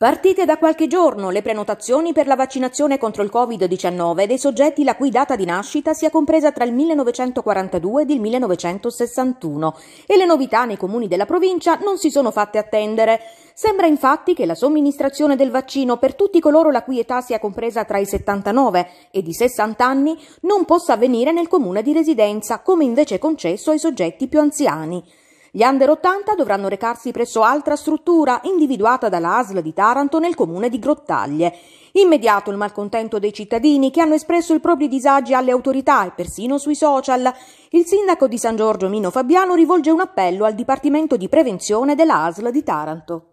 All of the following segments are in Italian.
Partite da qualche giorno le prenotazioni per la vaccinazione contro il Covid-19 dei soggetti la cui data di nascita sia compresa tra il 1942 ed il 1961 e le novità nei comuni della provincia non si sono fatte attendere. Sembra infatti che la somministrazione del vaccino per tutti coloro la cui età sia compresa tra i 79 ed i 60 anni non possa avvenire nel comune di residenza, come invece è concesso ai soggetti più anziani. Gli under 80 dovranno recarsi presso altra struttura individuata dalla ASL di Taranto nel comune di Grottaglie. Immediato il malcontento dei cittadini che hanno espresso i propri disagi alle autorità e persino sui social. Il sindaco di San Giorgio Mino Fabiano rivolge un appello al Dipartimento di Prevenzione della ASL di Taranto.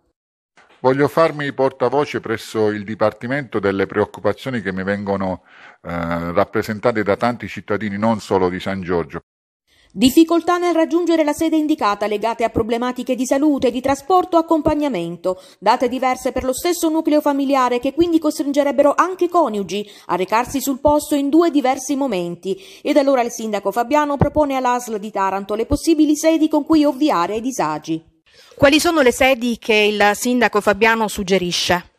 Voglio farmi portavoce presso il Dipartimento delle preoccupazioni che mi vengono eh, rappresentate da tanti cittadini, non solo di San Giorgio. Difficoltà nel raggiungere la sede indicata legate a problematiche di salute, di trasporto, o accompagnamento, date diverse per lo stesso nucleo familiare che quindi costringerebbero anche i coniugi a recarsi sul posto in due diversi momenti. Ed allora il sindaco Fabiano propone all'ASL di Taranto le possibili sedi con cui ovviare ai disagi. Quali sono le sedi che il sindaco Fabiano suggerisce?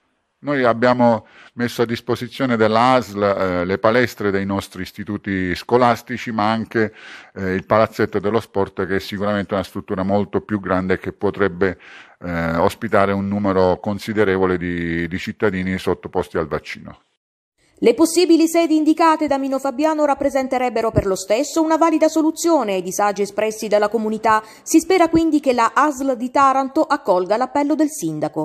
Noi abbiamo messo a disposizione dell'ASL eh, le palestre dei nostri istituti scolastici, ma anche eh, il palazzetto dello sport, che è sicuramente una struttura molto più grande e che potrebbe eh, ospitare un numero considerevole di, di cittadini sottoposti al vaccino. Le possibili sedi indicate da Mino Fabiano rappresenterebbero per lo stesso una valida soluzione ai disagi espressi dalla comunità. Si spera quindi che la ASL di Taranto accolga l'appello del sindaco.